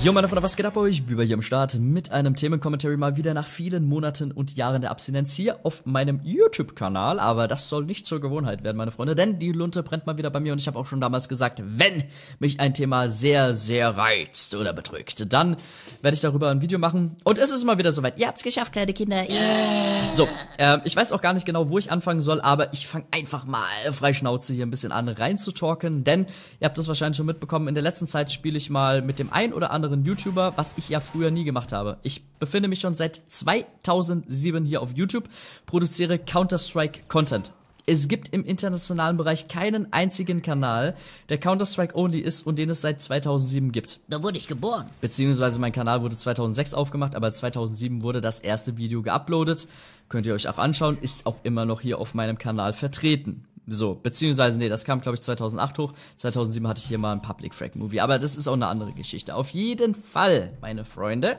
Jo meine Freunde, was geht ab euch? Biber hier am Start mit einem Themencommentary mal wieder nach vielen Monaten und Jahren der Abstinenz hier auf meinem YouTube-Kanal, aber das soll nicht zur Gewohnheit werden, meine Freunde, denn die Lunte brennt mal wieder bei mir und ich habe auch schon damals gesagt, wenn mich ein Thema sehr, sehr reizt oder bedrückt, dann werde ich darüber ein Video machen und es ist mal wieder soweit. Ihr habt's geschafft, kleine Kinder. Yeah. So, äh, ich weiß auch gar nicht genau, wo ich anfangen soll, aber ich fange einfach mal frei Schnauze hier ein bisschen an reinzutalken, denn ihr habt das wahrscheinlich schon mitbekommen, in der letzten Zeit spiele ich mal mit dem ein oder anderen anderen YouTuber, was ich ja früher nie gemacht habe. Ich befinde mich schon seit 2007 hier auf YouTube, produziere Counter-Strike-Content. Es gibt im internationalen Bereich keinen einzigen Kanal, der Counter-Strike-only ist und den es seit 2007 gibt. Da wurde ich geboren. Beziehungsweise mein Kanal wurde 2006 aufgemacht, aber 2007 wurde das erste Video geuploadet. Könnt ihr euch auch anschauen, ist auch immer noch hier auf meinem Kanal vertreten. So, beziehungsweise, nee, das kam, glaube ich, 2008 hoch. 2007 hatte ich hier mal ein Public Frag Movie. Aber das ist auch eine andere Geschichte. Auf jeden Fall, meine Freunde,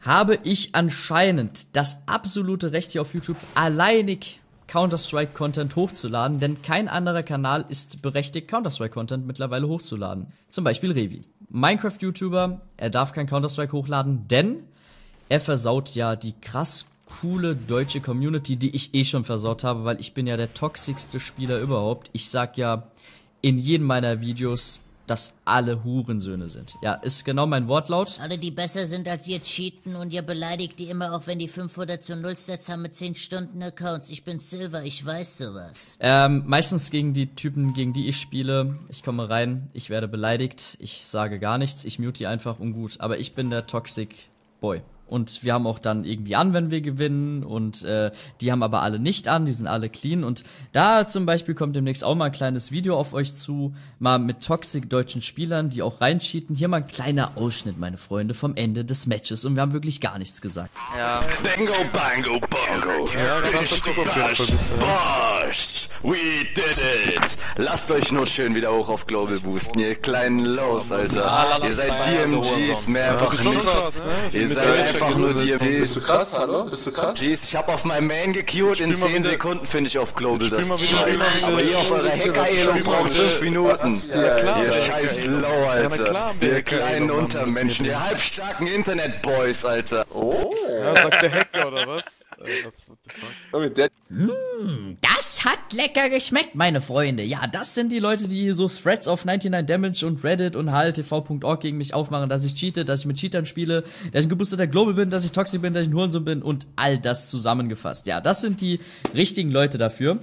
habe ich anscheinend das absolute Recht hier auf YouTube alleinig Counter-Strike-Content hochzuladen, denn kein anderer Kanal ist berechtigt, Counter-Strike-Content mittlerweile hochzuladen. Zum Beispiel Revi. Minecraft-YouTuber, er darf kein Counter-Strike hochladen, denn er versaut ja die krass coole deutsche Community, die ich eh schon versaut habe, weil ich bin ja der toxischste Spieler überhaupt. Ich sag ja in jedem meiner Videos, dass alle Hurensöhne sind. Ja, ist genau mein Wortlaut. Alle, die besser sind als ihr, cheaten und ihr beleidigt die immer, auch wenn die 500 zu 0 Sets haben mit 10 Stunden Accounts. Ich bin Silver, ich weiß sowas. Ähm, meistens gegen die Typen, gegen die ich spiele. Ich komme rein, ich werde beleidigt, ich sage gar nichts, ich mute die einfach ungut. Aber ich bin der Toxic Boy und wir haben auch dann irgendwie an, wenn wir gewinnen und äh, die haben aber alle nicht an, die sind alle clean und da zum Beispiel kommt demnächst auch mal ein kleines Video auf euch zu, mal mit toxic deutschen Spielern, die auch reinschieten. Hier mal ein kleiner Ausschnitt, meine Freunde, vom Ende des Matches und wir haben wirklich gar nichts gesagt. Ja. Bingo, bango, Risiko. Ja, Spaß! We did it! Lasst euch nur schön wieder hoch auf Global boosten, ihr kleinen Lows, Alter. Ah, ihr seid DMGs, mehr einfach ja, nicht. Krass, ne? Ihr seid einfach nur DMGs. Bist du krass, hallo? Bist du krass? Jeez, ich hab auf meinem Main gekillt, in 10 Sekunden finde ich auf Global das Zeug. Aber ihr auf eure Hacker-Elo braucht 5 Minuten. ihr scheiß Low, Alter. Ihr kleinen Untermenschen, ihr halbstarken Internet-Boys, Alter. Oh? Ja, sagt der Hacker oder was? Äh, was what the fuck? Mm, das hat lecker geschmeckt, meine Freunde. Ja, das sind die Leute, die so Threads auf 99 Damage und Reddit und HLTV.org gegen mich aufmachen, dass ich cheate, dass ich mit Cheatern spiele, dass ich ein geboosteter Global bin, dass ich toxic bin, dass ich ein Hurensohn bin und all das zusammengefasst. Ja, das sind die richtigen Leute dafür.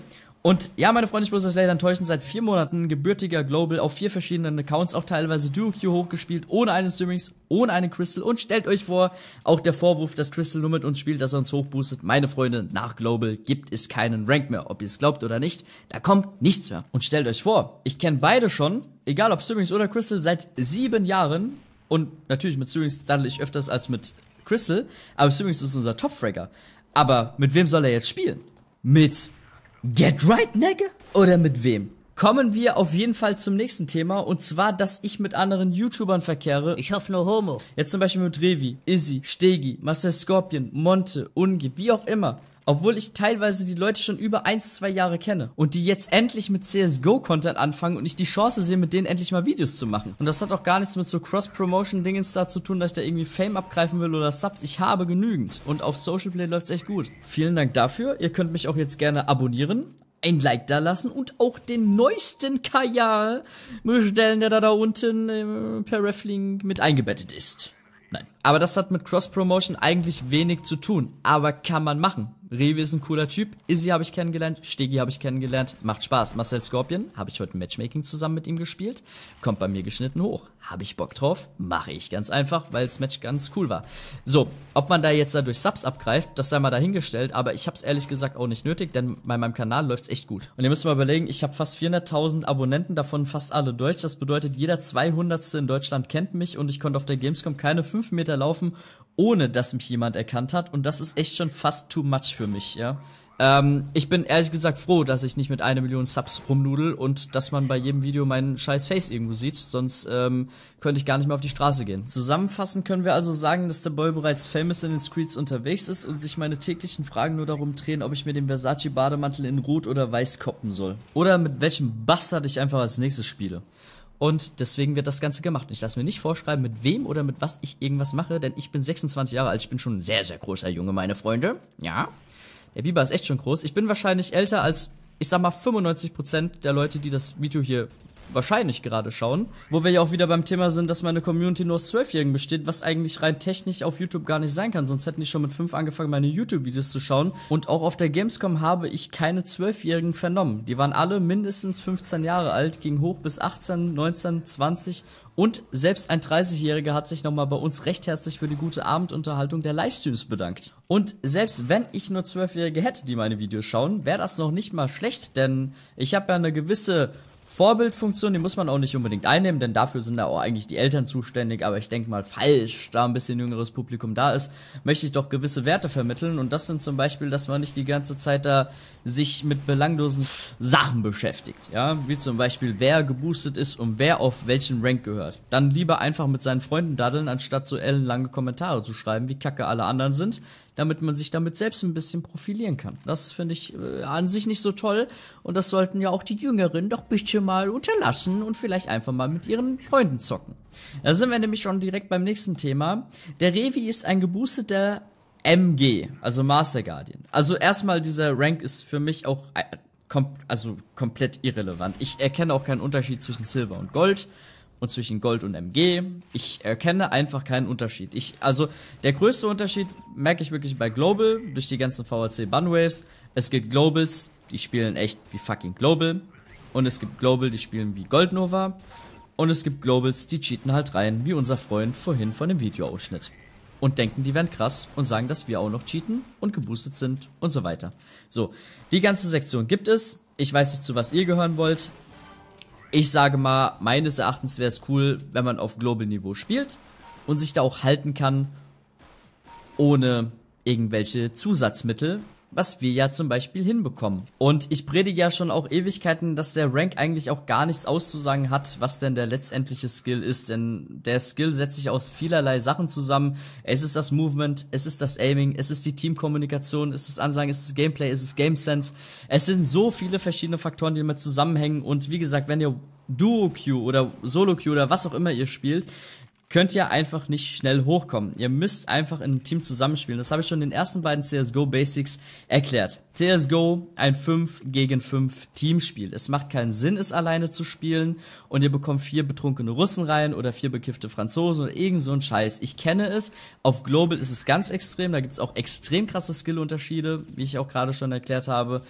Und ja, meine Freunde, ich muss euch leider enttäuschen, seit vier Monaten gebürtiger Global auf vier verschiedenen Accounts, auch teilweise Duke hochgespielt, ohne einen Streamings, ohne einen Crystal. Und stellt euch vor, auch der Vorwurf, dass Crystal nur mit uns spielt, dass er uns hochboostet. Meine Freunde, nach Global gibt es keinen Rank mehr, ob ihr es glaubt oder nicht. Da kommt nichts mehr. Und stellt euch vor, ich kenne beide schon, egal ob Streamings oder Crystal, seit sieben Jahren. Und natürlich mit Streamings dann ich öfters als mit Crystal, aber Streamings ist unser Top-Fragger. Aber mit wem soll er jetzt spielen? Mit Get right, Nigga? Oder mit wem? Kommen wir auf jeden Fall zum nächsten Thema und zwar, dass ich mit anderen YouTubern verkehre. Ich hoffe nur Homo. Jetzt zum Beispiel mit Revi, Izzy, Stegi, Marcel Scorpion, Monte, Unge, wie auch immer obwohl ich teilweise die Leute schon über ein, zwei Jahre kenne und die jetzt endlich mit CSGO-Content anfangen und ich die Chance sehe, mit denen endlich mal Videos zu machen. Und das hat auch gar nichts mit so Cross-Promotion-Dingens da zu tun, dass ich da irgendwie Fame abgreifen will oder Subs. Ich habe genügend und auf Social Play läuft's echt gut. Vielen Dank dafür. Ihr könnt mich auch jetzt gerne abonnieren ein Like da lassen und auch den neuesten Kajal bestellen, der da, da unten äh, per Reflink mit eingebettet ist. Nein. Aber das hat mit Cross-Promotion eigentlich wenig zu tun. Aber kann man machen. Rewe ist ein cooler Typ. Izzy habe ich kennengelernt. Stegi habe ich kennengelernt. Macht Spaß. Marcel Scorpion habe ich heute Matchmaking zusammen mit ihm gespielt. Kommt bei mir geschnitten hoch. Habe ich Bock drauf? Mache ich ganz einfach, weil das Match ganz cool war. So, ob man da jetzt dadurch Subs abgreift, das sei mal dahingestellt. Aber ich habe es ehrlich gesagt auch nicht nötig, denn bei meinem Kanal läuft es echt gut. Und ihr müsst mal überlegen, ich habe fast 400.000 Abonnenten, davon fast alle deutsch. Das bedeutet, jeder 200. in Deutschland kennt mich und ich konnte auf der Gamescom keine 5 Meter weiterlaufen, ohne dass mich jemand erkannt hat. Und das ist echt schon fast too much für mich, ja. Ähm, ich bin ehrlich gesagt froh, dass ich nicht mit einer Million Subs rumnudel und dass man bei jedem Video meinen scheiß Face irgendwo sieht, sonst ähm, könnte ich gar nicht mehr auf die Straße gehen. Zusammenfassend können wir also sagen, dass der Boy bereits famous in den Streets unterwegs ist und sich meine täglichen Fragen nur darum drehen, ob ich mir den Versace Bademantel in Rot oder Weiß koppen soll. Oder mit welchem Bastard ich einfach als nächstes spiele. Und deswegen wird das Ganze gemacht. ich lasse mir nicht vorschreiben, mit wem oder mit was ich irgendwas mache, denn ich bin 26 Jahre alt. Ich bin schon ein sehr, sehr großer Junge, meine Freunde. Ja. Der Biber ist echt schon groß. Ich bin wahrscheinlich älter als, ich sag mal, 95% der Leute, die das Video hier wahrscheinlich gerade schauen. Wo wir ja auch wieder beim Thema sind, dass meine Community nur aus Zwölfjährigen besteht, was eigentlich rein technisch auf YouTube gar nicht sein kann. Sonst hätten die schon mit fünf angefangen, meine YouTube-Videos zu schauen. Und auch auf der Gamescom habe ich keine Zwölfjährigen vernommen. Die waren alle mindestens 15 Jahre alt, gingen hoch bis 18, 19, 20 und selbst ein 30-Jähriger hat sich nochmal bei uns recht herzlich für die gute Abendunterhaltung der Livestreams bedankt. Und selbst wenn ich nur Zwölfjährige hätte, die meine Videos schauen, wäre das noch nicht mal schlecht, denn ich habe ja eine gewisse Vorbildfunktion, die muss man auch nicht unbedingt einnehmen, denn dafür sind da auch eigentlich die Eltern zuständig, aber ich denke mal falsch, da ein bisschen jüngeres Publikum da ist, möchte ich doch gewisse Werte vermitteln und das sind zum Beispiel, dass man nicht die ganze Zeit da sich mit belanglosen Sachen beschäftigt, ja, wie zum Beispiel wer geboostet ist und wer auf welchen Rank gehört. Dann lieber einfach mit seinen Freunden daddeln, anstatt so ellenlange Kommentare zu schreiben, wie kacke alle anderen sind, damit man sich damit selbst ein bisschen profilieren kann. Das finde ich äh, an sich nicht so toll und das sollten ja auch die Jüngeren doch bitte mal unterlassen und vielleicht einfach mal mit ihren Freunden zocken. Da sind wir nämlich schon direkt beim nächsten Thema. Der Revi ist ein geboosteter MG, also Master Guardian. Also erstmal dieser Rank ist für mich auch äh, kom also komplett irrelevant. Ich erkenne auch keinen Unterschied zwischen Silber und Gold und zwischen Gold und MG. Ich erkenne einfach keinen Unterschied. Ich, also der größte Unterschied merke ich wirklich bei Global durch die ganzen VHC Bunwaves. Es gibt Globals, die spielen echt wie fucking Global. Und es gibt Global, die spielen wie Goldnova. Und es gibt Globals, die cheaten halt rein, wie unser Freund vorhin von dem Videoausschnitt. Und denken, die wären krass und sagen, dass wir auch noch cheaten und geboostet sind und so weiter. So, die ganze Sektion gibt es. Ich weiß nicht, zu was ihr gehören wollt ich sage mal, meines Erachtens wäre es cool, wenn man auf Global-Niveau spielt und sich da auch halten kann, ohne irgendwelche Zusatzmittel, was wir ja zum Beispiel hinbekommen. Und ich predige ja schon auch Ewigkeiten, dass der Rank eigentlich auch gar nichts auszusagen hat, was denn der letztendliche Skill ist. Denn der Skill setzt sich aus vielerlei Sachen zusammen. Es ist das Movement, es ist das Aiming, es ist die Teamkommunikation, es ist Ansagen, es ist Gameplay, es ist Game Sense. Es sind so viele verschiedene Faktoren, die damit zusammenhängen. Und wie gesagt, wenn ihr duo q oder solo q oder was auch immer ihr spielt, könnt ihr einfach nicht schnell hochkommen. Ihr müsst einfach in einem Team zusammenspielen. Das habe ich schon in den ersten beiden CSGO Basics erklärt. CSGO, ein 5 gegen 5 Teamspiel. Es macht keinen Sinn, es alleine zu spielen und ihr bekommt vier betrunkene Russen rein oder vier bekiffte Franzosen oder irgend so ein Scheiß. Ich kenne es. Auf Global ist es ganz extrem. Da gibt es auch extrem krasse Skillunterschiede, wie ich auch gerade schon erklärt habe.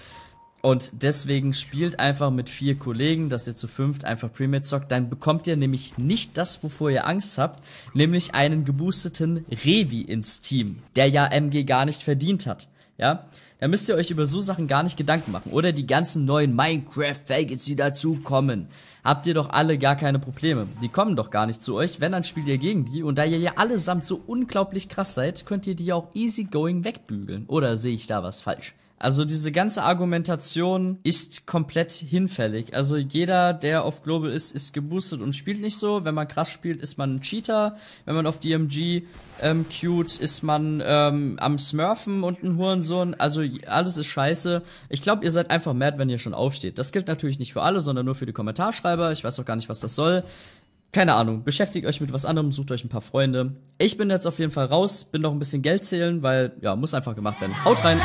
Und deswegen spielt einfach mit vier Kollegen, dass ihr zu fünft einfach Premier zockt. Dann bekommt ihr nämlich nicht das, wovor ihr Angst habt, nämlich einen geboosteten Revi ins Team, der ja MG gar nicht verdient hat. Ja, da müsst ihr euch über so Sachen gar nicht Gedanken machen. Oder die ganzen neuen Minecraft-Faggots, die dazukommen. Habt ihr doch alle gar keine Probleme. Die kommen doch gar nicht zu euch. Wenn, dann spielt ihr gegen die. Und da ihr ja allesamt so unglaublich krass seid, könnt ihr die auch easygoing wegbügeln. Oder sehe ich da was falsch? Also diese ganze Argumentation ist komplett hinfällig. Also jeder, der auf Global ist, ist geboostet und spielt nicht so. Wenn man krass spielt, ist man ein Cheater. Wenn man auf DMG ähm, cute, ist man ähm, am Smurfen und ein Hurensohn. Also alles ist scheiße. Ich glaube, ihr seid einfach mad, wenn ihr schon aufsteht. Das gilt natürlich nicht für alle, sondern nur für die Kommentarschreiber. Ich weiß auch gar nicht, was das soll keine Ahnung, beschäftigt euch mit was anderem, sucht euch ein paar Freunde. Ich bin jetzt auf jeden Fall raus, bin noch ein bisschen Geld zählen, weil ja, muss einfach gemacht werden. Haut rein!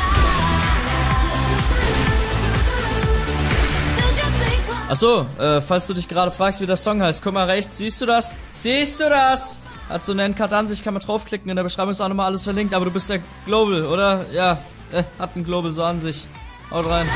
Achso, äh, falls du dich gerade fragst, wie der Song heißt, guck mal rechts, siehst du das? Siehst du das? Hat so eine Endcard an sich, kann man draufklicken, in der Beschreibung ist auch nochmal alles verlinkt, aber du bist ja Global, oder? Ja, äh, hat ein Global so an sich. Haut rein.